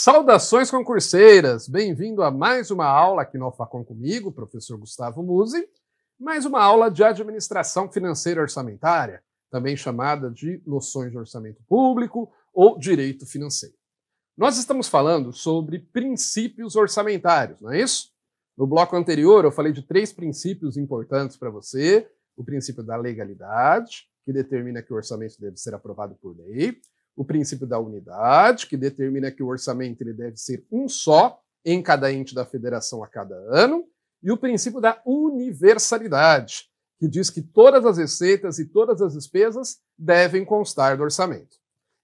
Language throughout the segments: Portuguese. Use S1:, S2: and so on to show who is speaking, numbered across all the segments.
S1: Saudações concurseiras! Bem-vindo a mais uma aula aqui no Alfacom comigo, professor Gustavo Musi. Mais uma aula de administração financeira orçamentária, também chamada de noções de orçamento público ou direito financeiro. Nós estamos falando sobre princípios orçamentários, não é isso? No bloco anterior, eu falei de três princípios importantes para você: o princípio da legalidade, que determina que o orçamento deve ser aprovado por lei o princípio da unidade, que determina que o orçamento ele deve ser um só em cada ente da federação a cada ano, e o princípio da universalidade, que diz que todas as receitas e todas as despesas devem constar do orçamento.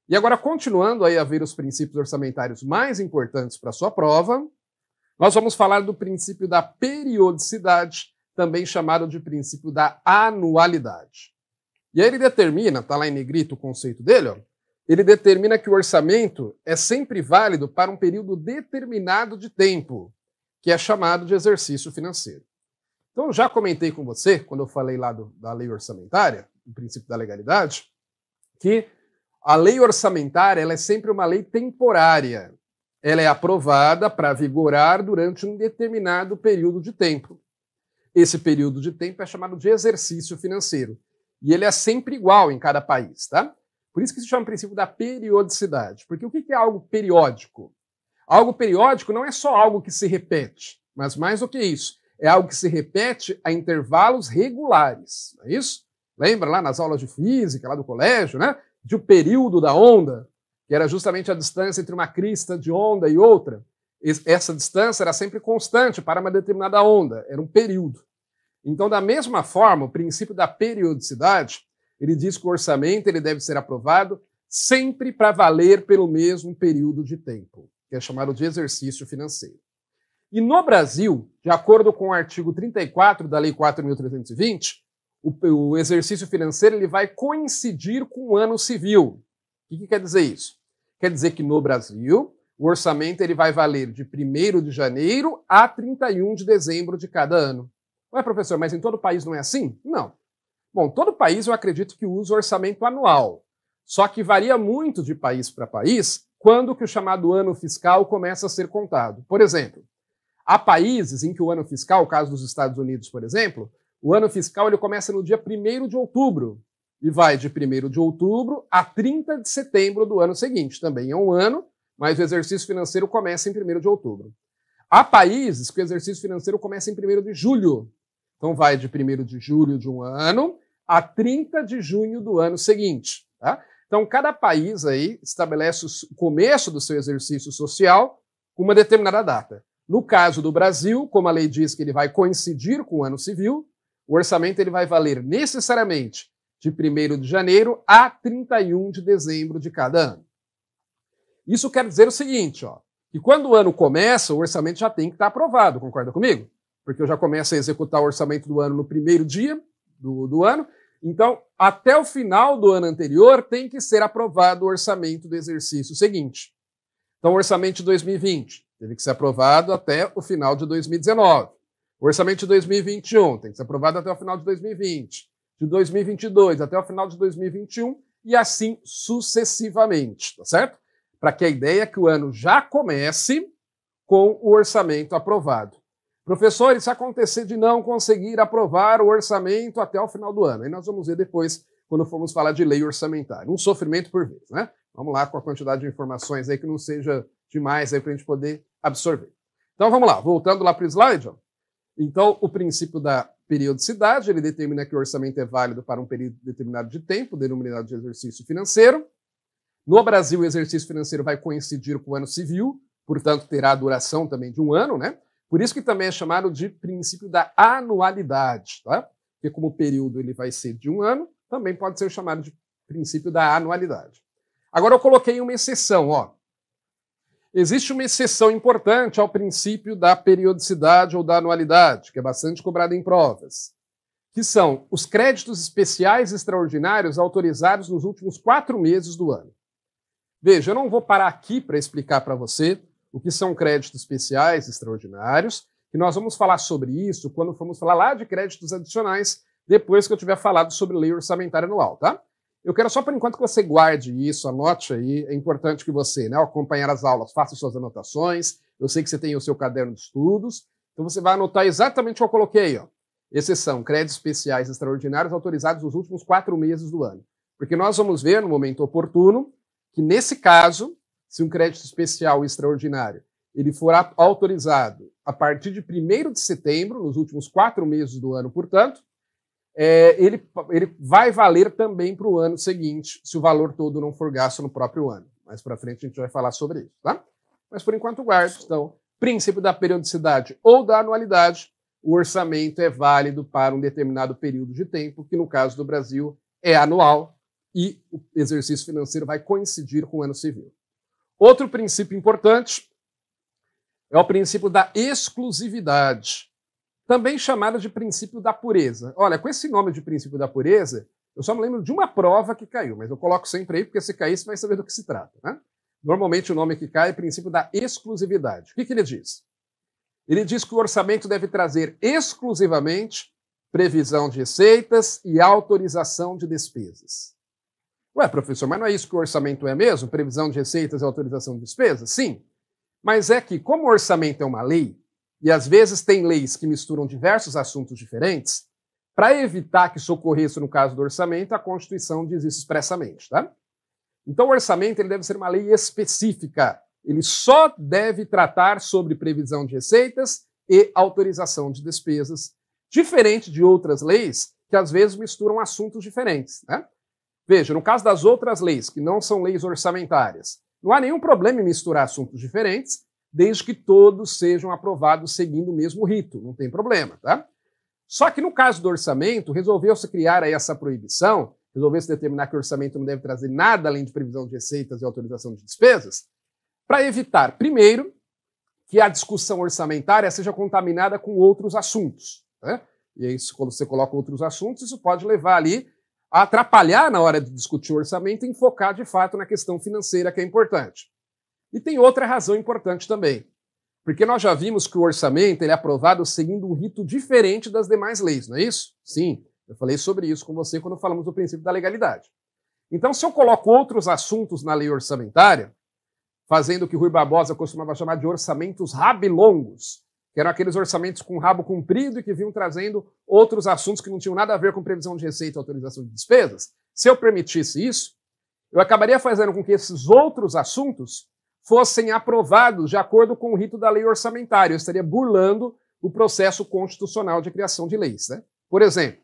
S1: E agora, continuando aí a ver os princípios orçamentários mais importantes para sua prova, nós vamos falar do princípio da periodicidade, também chamado de princípio da anualidade. E aí ele determina, está lá em negrito o conceito dele, ó, ele determina que o orçamento é sempre válido para um período determinado de tempo, que é chamado de exercício financeiro. Então, eu já comentei com você, quando eu falei lá do, da lei orçamentária, do princípio da legalidade, que a lei orçamentária ela é sempre uma lei temporária. Ela é aprovada para vigorar durante um determinado período de tempo. Esse período de tempo é chamado de exercício financeiro. E ele é sempre igual em cada país, tá? Por isso que se chama princípio da periodicidade. Porque o que é algo periódico? Algo periódico não é só algo que se repete, mas mais do que isso, é algo que se repete a intervalos regulares. Não é isso? Lembra lá nas aulas de física, lá do colégio, né? De o período da onda, que era justamente a distância entre uma crista de onda e outra. Essa distância era sempre constante para uma determinada onda, era um período. Então, da mesma forma, o princípio da periodicidade ele diz que o orçamento ele deve ser aprovado sempre para valer pelo mesmo período de tempo, que é chamado de exercício financeiro. E no Brasil, de acordo com o artigo 34 da Lei 4.320, o, o exercício financeiro ele vai coincidir com o ano civil. O que, quer dizer isso? Quer dizer que no Brasil, o orçamento ele vai valer de 1 de janeiro a 31 de dezembro de cada ano. Ué, professor, mas em todo o país não é assim? Não. Bom, todo país eu acredito que usa orçamento anual, só que varia muito de país para país quando que o chamado ano fiscal começa a ser contado. Por exemplo, há países em que o ano fiscal, o caso dos Estados Unidos, por exemplo, o ano fiscal ele começa no dia 1 de outubro e vai de 1 de outubro a 30 de setembro do ano seguinte. Também é um ano, mas o exercício financeiro começa em 1 de outubro. Há países que o exercício financeiro começa em 1 de julho. Então vai de 1 de julho de um ano a 30 de junho do ano seguinte. Tá? Então, cada país aí estabelece o começo do seu exercício social com uma determinada data. No caso do Brasil, como a lei diz que ele vai coincidir com o ano civil, o orçamento ele vai valer necessariamente de 1 de janeiro a 31 de dezembro de cada ano. Isso quer dizer o seguinte, ó, que quando o ano começa, o orçamento já tem que estar aprovado, concorda comigo? Porque eu já começo a executar o orçamento do ano no primeiro dia, do, do ano. Então, até o final do ano anterior, tem que ser aprovado o orçamento do exercício seguinte. Então, o orçamento de 2020 teve que ser aprovado até o final de 2019. O orçamento de 2021 tem que ser aprovado até o final de 2020. De 2022 até o final de 2021 e assim sucessivamente, tá certo? Para que a ideia é que o ano já comece com o orçamento aprovado e se acontecer de não conseguir aprovar o orçamento até o final do ano, aí nós vamos ver depois quando formos falar de lei orçamentária. Um sofrimento por vez, né? Vamos lá com a quantidade de informações aí que não seja demais aí para a gente poder absorver. Então vamos lá, voltando lá para o slide. Ó. Então, o princípio da periodicidade, ele determina que o orçamento é válido para um período determinado de tempo, denominado de exercício financeiro. No Brasil, o exercício financeiro vai coincidir com o ano civil, portanto, terá a duração também de um ano, né? Por isso que também é chamado de princípio da anualidade, tá? Porque como o período ele vai ser de um ano, também pode ser chamado de princípio da anualidade. Agora eu coloquei uma exceção, ó. Existe uma exceção importante ao princípio da periodicidade ou da anualidade, que é bastante cobrada em provas, que são os créditos especiais extraordinários autorizados nos últimos quatro meses do ano. Veja, eu não vou parar aqui para explicar para você o que são créditos especiais extraordinários, que nós vamos falar sobre isso quando formos falar lá de créditos adicionais, depois que eu tiver falado sobre lei orçamentária anual, tá? Eu quero só por enquanto que você guarde isso, anote aí. É importante que você, né, acompanhar as aulas, faça suas anotações. Eu sei que você tem o seu caderno de estudos, então você vai anotar exatamente o que eu coloquei, ó. Exceção, créditos especiais extraordinários autorizados nos últimos quatro meses do ano. Porque nós vamos ver, no momento oportuno, que nesse caso, se um crédito especial extraordinário ele for autorizado a partir de 1 de setembro, nos últimos quatro meses do ano, portanto, é, ele, ele vai valer também para o ano seguinte, se o valor todo não for gasto no próprio ano. Mais para frente a gente vai falar sobre isso, tá? Mas por enquanto guarde, então, princípio da periodicidade ou da anualidade, o orçamento é válido para um determinado período de tempo, que no caso do Brasil é anual, e o exercício financeiro vai coincidir com o ano civil. Outro princípio importante é o princípio da exclusividade, também chamado de princípio da pureza. Olha, com esse nome de princípio da pureza, eu só me lembro de uma prova que caiu, mas eu coloco sempre aí, porque se cair, você vai saber do que se trata. Né? Normalmente o nome que cai é princípio da exclusividade. O que, que ele diz? Ele diz que o orçamento deve trazer exclusivamente previsão de receitas e autorização de despesas. Ué, professor, mas não é isso que o orçamento é mesmo? Previsão de receitas e autorização de despesas? Sim. Mas é que, como o orçamento é uma lei, e às vezes tem leis que misturam diversos assuntos diferentes, para evitar que isso ocorresse no caso do orçamento, a Constituição diz isso expressamente, tá? Então, o orçamento ele deve ser uma lei específica. Ele só deve tratar sobre previsão de receitas e autorização de despesas, diferente de outras leis que às vezes misturam assuntos diferentes, né? Veja, no caso das outras leis, que não são leis orçamentárias, não há nenhum problema em misturar assuntos diferentes, desde que todos sejam aprovados seguindo o mesmo rito, não tem problema, tá? Só que no caso do orçamento, resolveu-se criar aí essa proibição, resolveu-se determinar que o orçamento não deve trazer nada além de previsão de receitas e autorização de despesas, para evitar, primeiro, que a discussão orçamentária seja contaminada com outros assuntos. Né? E aí, quando você coloca outros assuntos, isso pode levar ali a atrapalhar na hora de discutir o orçamento e enfocar de fato na questão financeira que é importante. E tem outra razão importante também, porque nós já vimos que o orçamento ele é aprovado seguindo um rito diferente das demais leis, não é isso? Sim, eu falei sobre isso com você quando falamos do princípio da legalidade. Então, se eu coloco outros assuntos na lei orçamentária, fazendo o que Rui Barbosa costumava chamar de orçamentos rabilongos, que eram aqueles orçamentos com rabo comprido e que vinham trazendo outros assuntos que não tinham nada a ver com previsão de receita e autorização de despesas, se eu permitisse isso, eu acabaria fazendo com que esses outros assuntos fossem aprovados de acordo com o rito da lei orçamentária. Eu estaria burlando o processo constitucional de criação de leis. Né? Por exemplo,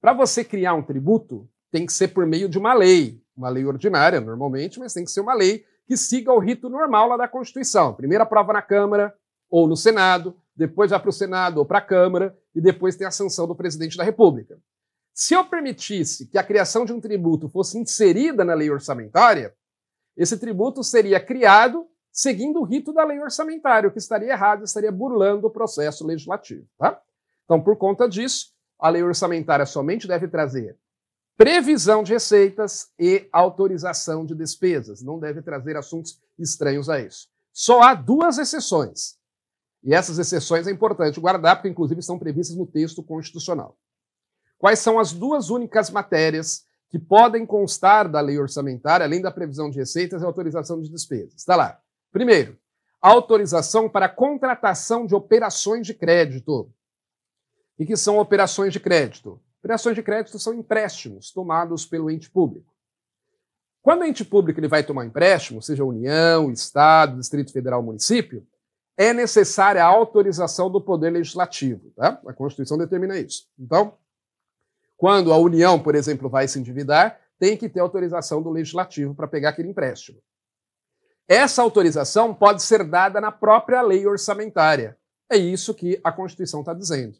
S1: para você criar um tributo, tem que ser por meio de uma lei, uma lei ordinária, normalmente, mas tem que ser uma lei que siga o rito normal lá da Constituição. Primeira prova na Câmara ou no Senado, depois vai para o Senado ou para a Câmara, e depois tem a sanção do presidente da República. Se eu permitisse que a criação de um tributo fosse inserida na lei orçamentária, esse tributo seria criado seguindo o rito da lei orçamentária, o que estaria errado, estaria burlando o processo legislativo. Tá? Então, por conta disso, a lei orçamentária somente deve trazer previsão de receitas e autorização de despesas, não deve trazer assuntos estranhos a isso. Só há duas exceções. E essas exceções é importante guardar, porque, inclusive, são previstas no texto constitucional. Quais são as duas únicas matérias que podem constar da lei orçamentária, além da previsão de receitas e autorização de despesas? Está lá. Primeiro, autorização para contratação de operações de crédito. E que são operações de crédito? Operações de crédito são empréstimos tomados pelo ente público. Quando o ente público ele vai tomar empréstimo, seja União, Estado, Distrito Federal, município, é necessária a autorização do Poder Legislativo. Tá? A Constituição determina isso. Então, quando a União, por exemplo, vai se endividar, tem que ter autorização do Legislativo para pegar aquele empréstimo. Essa autorização pode ser dada na própria lei orçamentária. É isso que a Constituição está dizendo.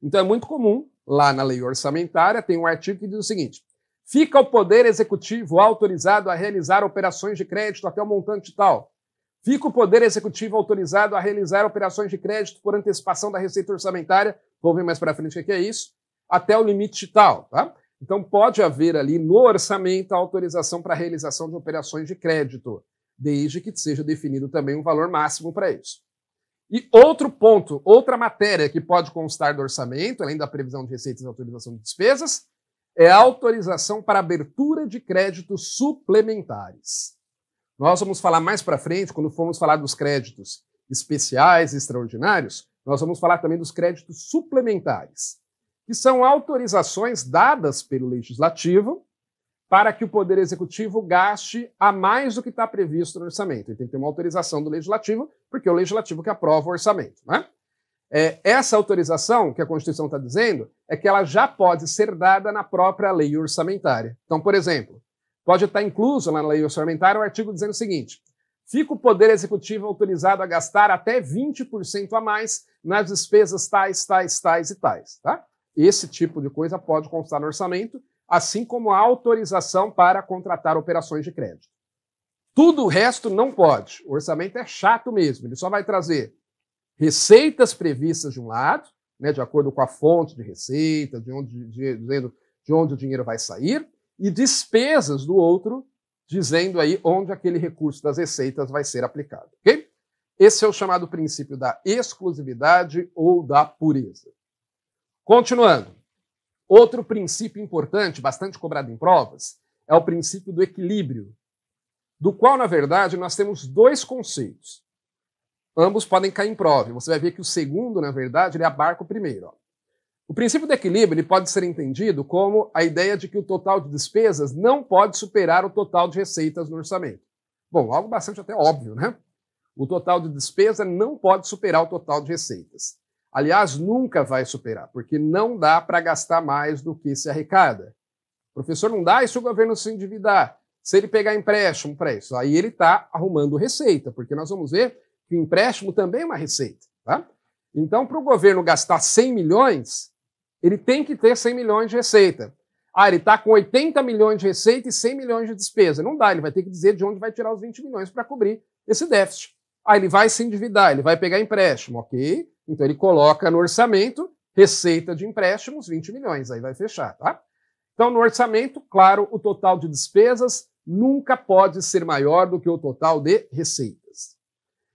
S1: Então é muito comum, lá na lei orçamentária, tem um artigo que diz o seguinte: fica o Poder Executivo autorizado a realizar operações de crédito até o um montante tal, Fica o Poder Executivo autorizado a realizar operações de crédito por antecipação da receita orçamentária. Vou ver mais para frente o é que é isso. Até o limite tal, tá? Então pode haver ali no orçamento a autorização para a realização de operações de crédito, desde que seja definido também um valor máximo para isso. E outro ponto, outra matéria que pode constar do orçamento, além da previsão de receitas e autorização de despesas, é a autorização para abertura de créditos suplementares. Nós vamos falar mais para frente, quando formos falar dos créditos especiais e extraordinários, nós vamos falar também dos créditos suplementares, que são autorizações dadas pelo legislativo para que o Poder Executivo gaste a mais do que está previsto no orçamento. Ele então, tem que ter uma autorização do Legislativo, porque é o Legislativo que aprova o orçamento. Né? É, essa autorização que a Constituição está dizendo é que ela já pode ser dada na própria lei orçamentária. Então, por exemplo, pode estar incluso na lei orçamentária o artigo dizendo o seguinte: fica o Poder Executivo autorizado a gastar até 20% a mais nas despesas tais, tais, tais e tais. Tá? Esse tipo de coisa pode constar no orçamento, assim como a autorização para contratar operações de crédito. Tudo o resto não pode. O orçamento é chato mesmo. Ele só vai trazer receitas previstas de um lado, né, de acordo com a fonte de receita, de onde, de, de onde o dinheiro vai sair, e despesas do outro, dizendo aí onde aquele recurso das receitas vai ser aplicado. Ok? Esse é o chamado princípio da exclusividade ou da pureza. Continuando, outro princípio importante, bastante cobrado em provas, é o princípio do equilíbrio, do qual, na verdade, nós temos dois conceitos. Ambos podem cair em prova. Você vai ver que o segundo, na verdade, ele abarca o primeiro. Ó. O princípio do equilíbrio ele pode ser entendido como a ideia de que o total de despesas não pode superar o total de receitas no orçamento. Bom, algo bastante até óbvio, né? O total de despesa não pode superar o total de receitas. Aliás, nunca vai superar, porque não dá para gastar mais do que se arrecada. O professor não dá e se o governo se endividar. Se ele pegar empréstimo para isso, aí ele está arrumando receita, porque nós vamos ver que o empréstimo também é uma receita. Tá? Então, para o governo gastar 100 milhões, ele tem que ter 100 milhões de receita. Ah, ele está com 80 milhões de receita e 100 milhões de despesa. Não dá, ele vai ter que dizer de onde vai tirar os 20 milhões para cobrir esse déficit. Ah, ele vai se endividar, ele vai pegar empréstimo, ok? Então ele coloca no orçamento receita de empréstimos 20 milhões, aí vai fechar, tá? Então no orçamento, claro, o total de despesas nunca pode ser maior do que o total de receitas.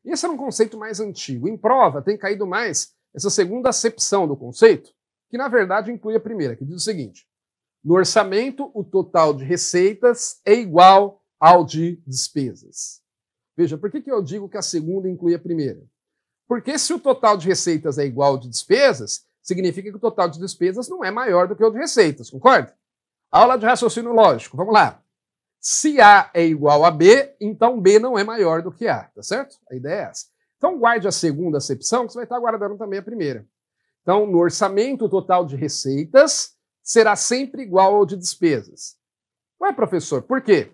S1: Esse era é um conceito mais antigo. Em prova tem caído mais essa segunda acepção do conceito, que na verdade inclui a primeira, que diz o seguinte: no orçamento, o total de receitas é igual ao de despesas. Veja, por que, que eu digo que a segunda inclui a primeira? Porque se o total de receitas é igual ao de despesas, significa que o total de despesas não é maior do que o de receitas, concorda? Aula de raciocínio lógico, vamos lá. Se A é igual a B, então B não é maior do que A, tá certo? A ideia é essa. Então guarde a segunda acepção, que você vai estar guardando também a primeira. Então, no orçamento total de receitas, será sempre igual ao de despesas. Ué, professor, por quê?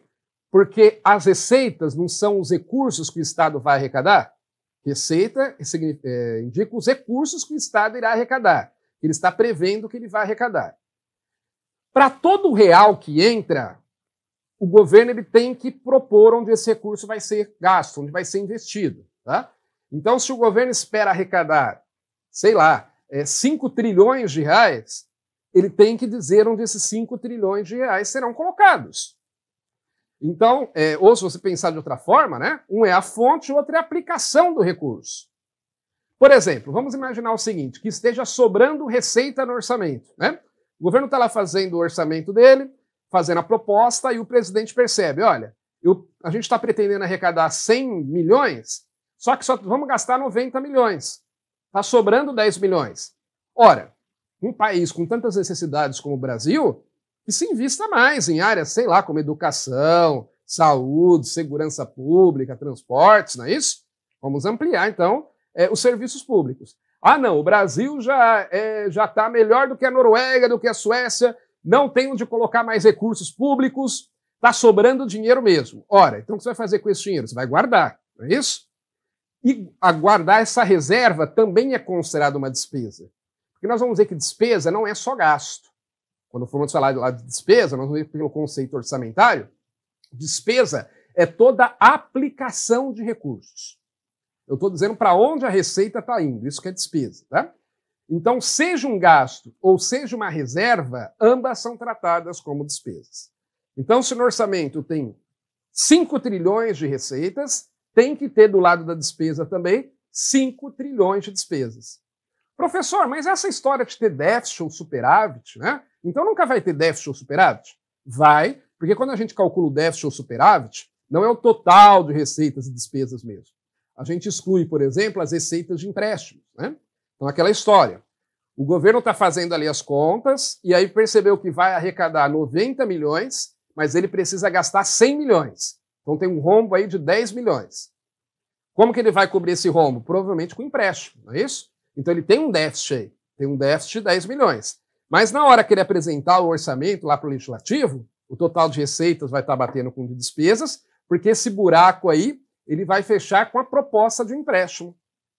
S1: Porque as receitas não são os recursos que o Estado vai arrecadar? Receita é, indica os recursos que o Estado irá arrecadar. Ele está prevendo que ele vai arrecadar. Para todo real que entra, o governo ele tem que propor onde esse recurso vai ser gasto, onde vai ser investido. Tá? Então, se o governo espera arrecadar, sei lá, é, 5 trilhões de reais, ele tem que dizer onde esses 5 trilhões de reais serão colocados. Então, é, ou se você pensar de outra forma, né, um é a fonte, o outro é a aplicação do recurso. Por exemplo, vamos imaginar o seguinte: que esteja sobrando receita no orçamento. Né? O governo está lá fazendo o orçamento dele, fazendo a proposta, e o presidente percebe: olha, eu, a gente está pretendendo arrecadar 100 milhões, só que só vamos gastar 90 milhões. Está sobrando 10 milhões. Ora, um país com tantas necessidades como o Brasil, que se invista mais em áreas, sei lá, como educação, saúde, segurança pública, transportes, não é isso? Vamos ampliar, então, é, os serviços públicos. Ah, não, o Brasil já é, já está melhor do que a Noruega, do que a Suécia, não tem onde colocar mais recursos públicos, está sobrando dinheiro mesmo. Ora, então o que você vai fazer com esse dinheiro? Você vai guardar, não é isso? E aguardar essa reserva também é considerado uma despesa. Porque nós vamos ver que despesa não é só gasto. Quando formos falar lá de despesa, nós vamos ver pelo conceito orçamentário, despesa é toda aplicação de recursos. Eu estou dizendo para onde a receita está indo, isso que é despesa, tá? Então, seja um gasto ou seja uma reserva, ambas são tratadas como despesas. Então, se no orçamento tem 5 trilhões de receitas, tem que ter do lado da despesa também 5 trilhões de despesas. Professor, mas essa história de ter déficit ou superávit, né? Então nunca vai ter déficit ou superávit? Vai, porque quando a gente calcula o déficit ou superávit, não é o total de receitas e despesas mesmo. A gente exclui, por exemplo, as receitas de empréstimos. Né? Então, aquela história. O governo está fazendo ali as contas e aí percebeu que vai arrecadar 90 milhões, mas ele precisa gastar 100 milhões. Então tem um rombo aí de 10 milhões. Como que ele vai cobrir esse rombo? Provavelmente com empréstimo, não é isso? Então ele tem um déficit aí, tem um déficit de 10 milhões. Mas na hora que ele apresentar o orçamento lá para o legislativo, o total de receitas vai estar tá batendo com de despesas, porque esse buraco aí ele vai fechar com a proposta de um empréstimo.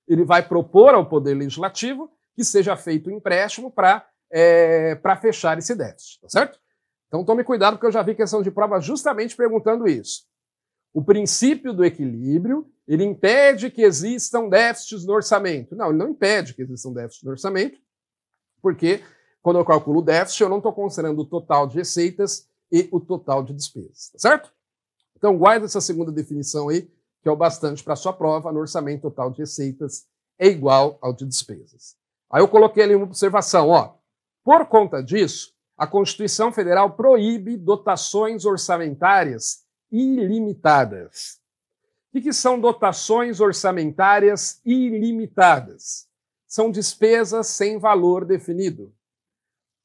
S1: Ele vai propor ao Poder Legislativo que seja feito o um empréstimo para é, fechar esse déficit, tá certo? Então tome cuidado, porque eu já vi questão de prova justamente perguntando isso. O princípio do equilíbrio, ele impede que existam déficits no orçamento. Não, ele não impede que existam déficits no orçamento, porque quando eu calculo o déficit, eu não estou considerando o total de receitas e o total de despesas, tá certo? Então, guarda essa segunda definição aí, que é o bastante para sua prova, no orçamento total de receitas é igual ao de despesas. Aí eu coloquei ali uma observação, ó. Por conta disso, a Constituição Federal proíbe dotações orçamentárias ilimitadas. O que são dotações orçamentárias ilimitadas? São despesas sem valor definido.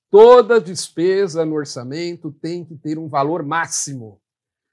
S1: Toda despesa no orçamento tem que ter um valor máximo.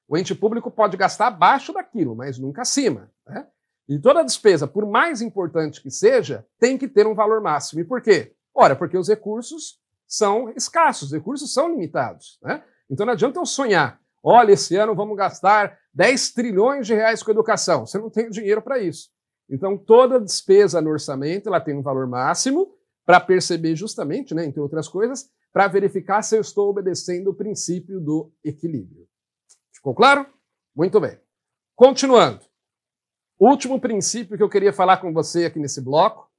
S1: O ente público pode gastar abaixo daquilo, mas nunca acima. Né? E toda despesa, por mais importante que seja, tem que ter um valor máximo. E por quê? Ora, porque os recursos são escassos, os recursos são limitados. Né? Então não adianta eu sonhar Olha, esse ano vamos gastar 10 trilhões de reais com educação. Você não tem dinheiro para isso. Então, toda despesa no orçamento ela tem um valor máximo para perceber justamente, né, entre outras coisas, para verificar se eu estou obedecendo o princípio do equilíbrio. Ficou claro? Muito bem. Continuando. Último princípio que eu queria falar com você aqui nesse bloco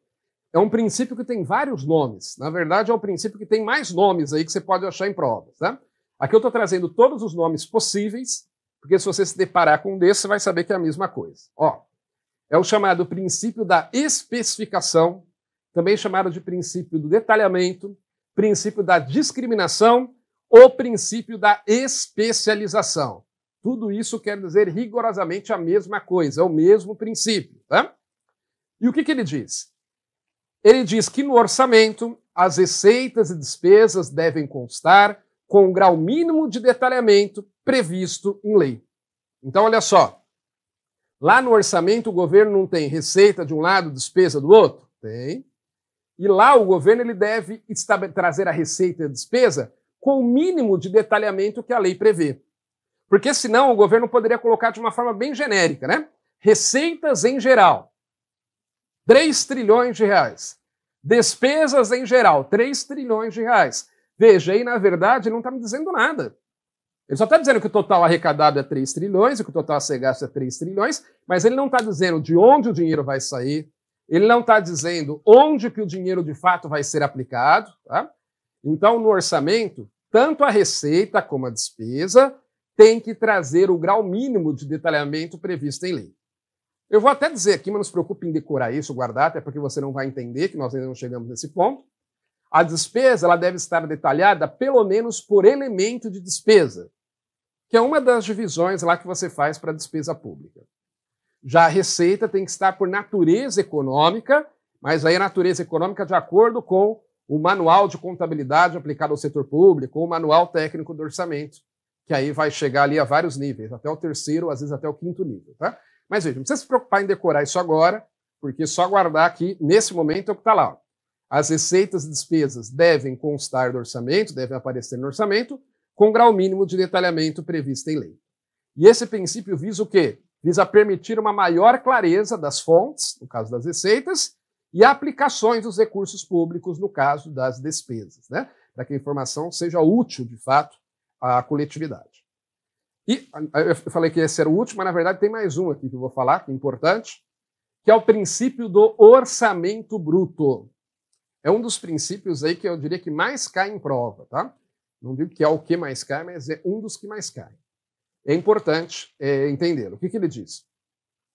S1: é um princípio que tem vários nomes. Na verdade, é um princípio que tem mais nomes aí que você pode achar em provas, né? Aqui eu estou trazendo todos os nomes possíveis, porque se você se deparar com um desses, você vai saber que é a mesma coisa. Ó, é o chamado princípio da especificação, também chamado de princípio do detalhamento, princípio da discriminação ou princípio da especialização. Tudo isso quer dizer rigorosamente a mesma coisa, é o mesmo princípio. Tá? E o que, que ele diz? Ele diz que no orçamento as receitas e despesas devem constar com o grau mínimo de detalhamento previsto em lei. Então, olha só. Lá no orçamento, o governo não tem receita de um lado, despesa do outro? Tem. E lá o governo ele deve trazer a receita e a despesa com o mínimo de detalhamento que a lei prevê. Porque senão o governo poderia colocar de uma forma bem genérica, né? Receitas em geral, 3 trilhões de reais. Despesas em geral, 3 trilhões de reais. Veja, aí na verdade ele não está me dizendo nada. Ele só está dizendo que o total arrecadado é 3 trilhões, e que o total a ser gasto é 3 trilhões, mas ele não está dizendo de onde o dinheiro vai sair, ele não está dizendo onde que o dinheiro de fato vai ser aplicado. Tá? Então, no orçamento, tanto a receita como a despesa tem que trazer o grau mínimo de detalhamento previsto em lei. Eu vou até dizer aqui, mas não se preocupe em decorar isso, guardar, até porque você não vai entender que nós ainda não chegamos nesse ponto. A despesa ela deve estar detalhada pelo menos por elemento de despesa, que é uma das divisões lá que você faz para a despesa pública. Já a receita tem que estar por natureza econômica, mas aí a natureza econômica de acordo com o manual de contabilidade aplicado ao setor público, ou o manual técnico do orçamento, que aí vai chegar ali a vários níveis, até o terceiro, às vezes até o quinto nível, tá? Mas veja, não precisa se preocupar em decorar isso agora, porque só guardar aqui, nesse momento, é o que está lá. Ó. As receitas e despesas devem constar do orçamento, devem aparecer no orçamento, com grau mínimo de detalhamento previsto em lei. E esse princípio visa o quê? Visa permitir uma maior clareza das fontes, no caso das receitas, e aplicações dos recursos públicos, no caso das despesas, né? para que a informação seja útil, de fato, à coletividade. E eu falei que esse era o último, mas na verdade tem mais um aqui que eu vou falar, que é importante, que é o princípio do orçamento bruto é um dos princípios aí que eu diria que mais cai em prova, tá? Não digo que é o que mais cai, mas é um dos que mais cai. É importante é, entender. O que, que ele diz?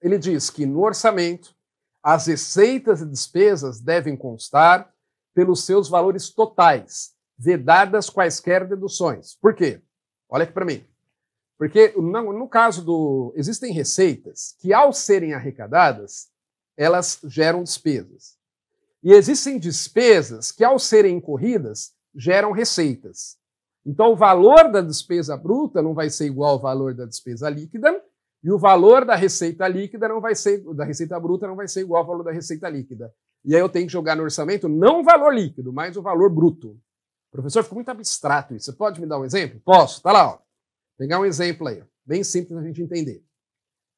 S1: Ele diz que no orçamento as receitas e despesas devem constar pelos seus valores totais, vedadas quaisquer deduções. Por quê? Olha aqui para mim. Porque no, no caso do. Existem receitas que, ao serem arrecadadas, elas geram despesas. E existem despesas que, ao serem incorridas, geram receitas. Então, o valor da despesa bruta não vai ser igual ao valor da despesa líquida, e o valor da receita líquida não vai ser da receita bruta não vai ser igual ao valor da receita líquida. E aí eu tenho que jogar no orçamento não o valor líquido, mas o valor bruto. Professor, ficou muito abstrato isso. Você pode me dar um exemplo? Posso. Tá lá, ó. Pegar um exemplo aí, bem simples a gente entender.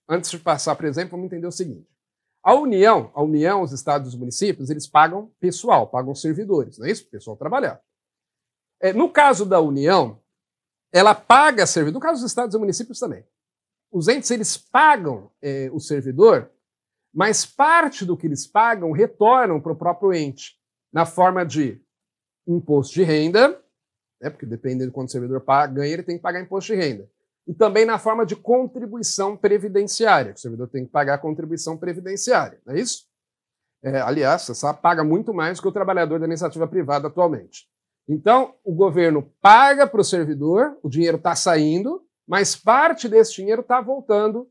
S1: Antes de passar para o exemplo, vamos entender o seguinte. A União, a União, os estados e os municípios, eles pagam pessoal, pagam servidores, não é isso? O pessoal trabalhar. É, no caso da União, ela paga servidor, no caso dos estados e municípios também. Os entes, eles pagam é, o servidor, mas parte do que eles pagam retornam para o próprio ente, na forma de imposto de renda, né, porque dependendo de quanto o servidor paga, ganha, ele tem que pagar imposto de renda e também na forma de contribuição previdenciária. O servidor tem que pagar a contribuição previdenciária, não é isso? É, aliás, a SAP paga muito mais que o trabalhador da iniciativa privada atualmente. Então, o governo paga para o servidor, o dinheiro está saindo, mas parte desse dinheiro está voltando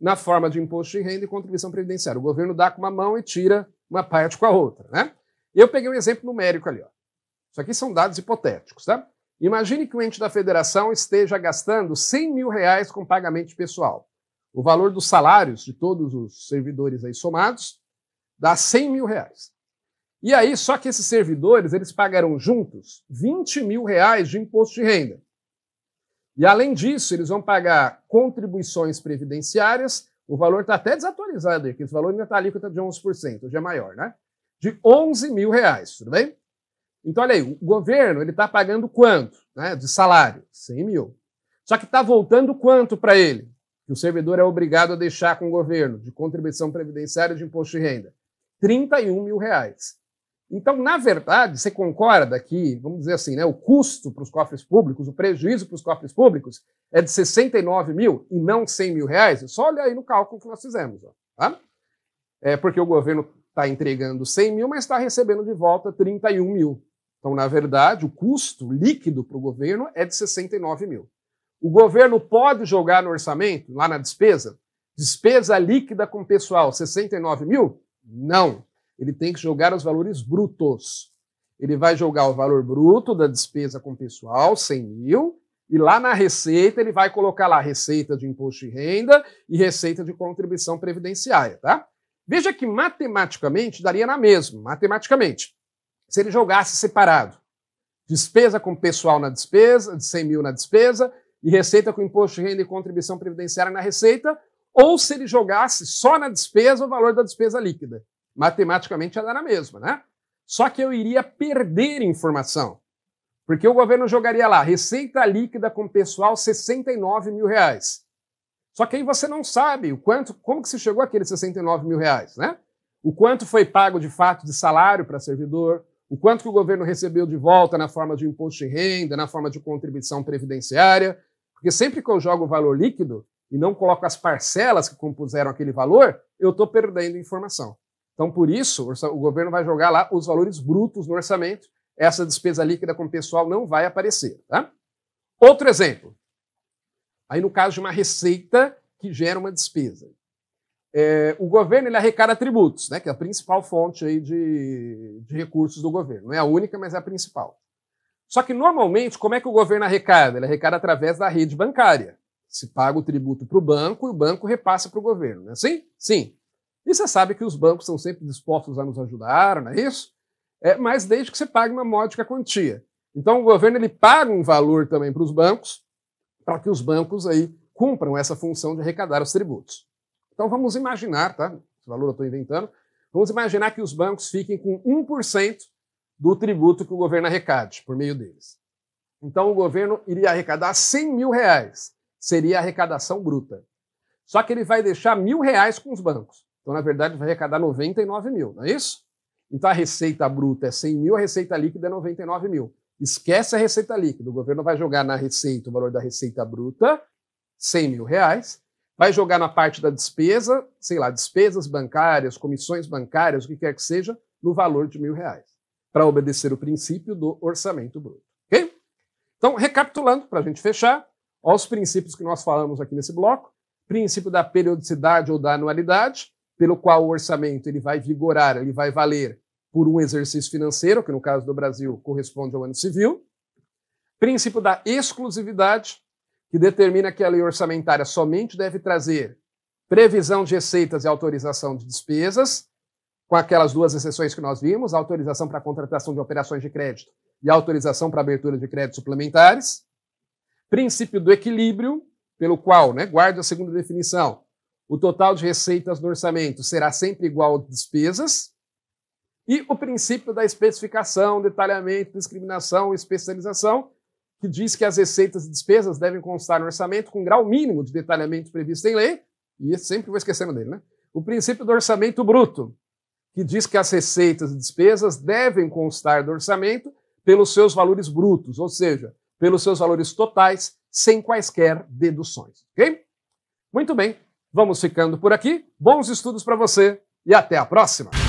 S1: na forma de imposto de renda e contribuição previdenciária. O governo dá com uma mão e tira uma parte com a outra. Né? Eu peguei um exemplo numérico ali. Ó. Isso aqui são dados hipotéticos. Tá? Imagine que o ente da federação esteja gastando 100 mil reais com pagamento pessoal. O valor dos salários de todos os servidores aí somados dá 100 mil reais. E aí, só que esses servidores, eles pagarão juntos 20 mil reais de imposto de renda. E além disso, eles vão pagar contribuições previdenciárias, o valor está até desatualizado que esse valor ainda está alíquota de 11%, hoje é maior, né? De 11 mil reais, tudo bem? Então, olha aí, o governo ele está pagando quanto né, de salário? 100 mil. Só que está voltando quanto para ele? Que o servidor é obrigado a deixar com o governo de contribuição previdenciária de imposto de renda? 31 mil reais. Então, na verdade, você concorda que, vamos dizer assim, né, o custo para os cofres públicos, o prejuízo para os cofres públicos é de 69 mil e não 100 mil reais? só olha aí no cálculo que nós fizemos. Ó, tá? É porque o governo está entregando 100 mil, mas está recebendo de volta 31 mil. Então, na verdade, o custo líquido para o governo é de 69 mil. O governo pode jogar no orçamento, lá na despesa, despesa líquida com pessoal, 69 mil? Não. Ele tem que jogar os valores brutos. Ele vai jogar o valor bruto da despesa com pessoal, 100 mil, e lá na receita ele vai colocar lá receita de imposto de renda e receita de contribuição previdenciária, tá? Veja que matematicamente daria na mesma, matematicamente se ele jogasse separado. Despesa com pessoal na despesa, de 100 mil na despesa, e receita com imposto de renda e contribuição previdenciária na receita, ou se ele jogasse só na despesa o valor da despesa líquida. Matematicamente ela era a mesma, né? Só que eu iria perder informação, porque o governo jogaria lá receita líquida com pessoal 69 mil reais. Só que aí você não sabe o quanto, como que se chegou àqueles 69 mil reais, né? O quanto foi pago de fato de salário para servidor, o quanto que o governo recebeu de volta na forma de imposto de renda, na forma de contribuição previdenciária, porque sempre que eu jogo o valor líquido e não coloco as parcelas que compuseram aquele valor, eu estou perdendo informação. Então, por isso, o governo vai jogar lá os valores brutos no orçamento, essa despesa líquida com o pessoal não vai aparecer. Tá? Outro exemplo. Aí, no caso de uma receita que gera uma despesa. É, o governo ele arrecada tributos, né, que é a principal fonte aí de, de recursos do governo. Não é a única, mas é a principal. Só que, normalmente, como é que o governo arrecada? Ele arrecada através da rede bancária. Se paga o tributo para o banco e o banco repassa para o governo, não é assim? Sim. E você sabe que os bancos são sempre dispostos a nos ajudar, não é isso? É, mas desde que você pague uma módica quantia. Então, o governo ele paga um valor também para os bancos, para que os bancos aí cumpram essa função de arrecadar os tributos. Então vamos imaginar, tá? Esse valor eu estou inventando. Vamos imaginar que os bancos fiquem com 1% do tributo que o governo arrecade por meio deles. Então o governo iria arrecadar 100 mil reais, seria a arrecadação bruta. Só que ele vai deixar mil reais com os bancos. Então, na verdade, vai arrecadar 99 mil, não é isso? Então a receita bruta é 100 mil, a receita líquida é 99 mil. Esquece a receita líquida. O governo vai jogar na receita o valor da receita bruta, 100 mil reais, vai jogar na parte da despesa, sei lá, despesas bancárias, comissões bancárias, o que quer que seja, no valor de mil reais, para obedecer o princípio do orçamento bruto. Ok? Então, recapitulando, para a gente fechar, aos princípios que nós falamos aqui nesse bloco, princípio da periodicidade ou da anualidade, pelo qual o orçamento ele vai vigorar, ele vai valer por um exercício financeiro, que no caso do Brasil corresponde ao ano civil. Princípio da exclusividade, que determina que a lei orçamentária somente deve trazer previsão de receitas e autorização de despesas, com aquelas duas exceções que nós vimos, autorização para contratação de operações de crédito e autorização para abertura de créditos suplementares. Princípio do equilíbrio, pelo qual, né, guarda a segunda definição, o total de receitas do orçamento será sempre igual ao de despesas. E o princípio da especificação, detalhamento, discriminação, especialização, que diz que as receitas e despesas devem constar no orçamento com grau mínimo de detalhamento previsto em lei, e sempre vou esquecendo dele, né? O princípio do orçamento bruto, que diz que as receitas e despesas devem constar do orçamento pelos seus valores brutos, ou seja, pelos seus valores totais, sem quaisquer deduções, ok? Muito bem, vamos ficando por aqui. Bons estudos para você e até a próxima!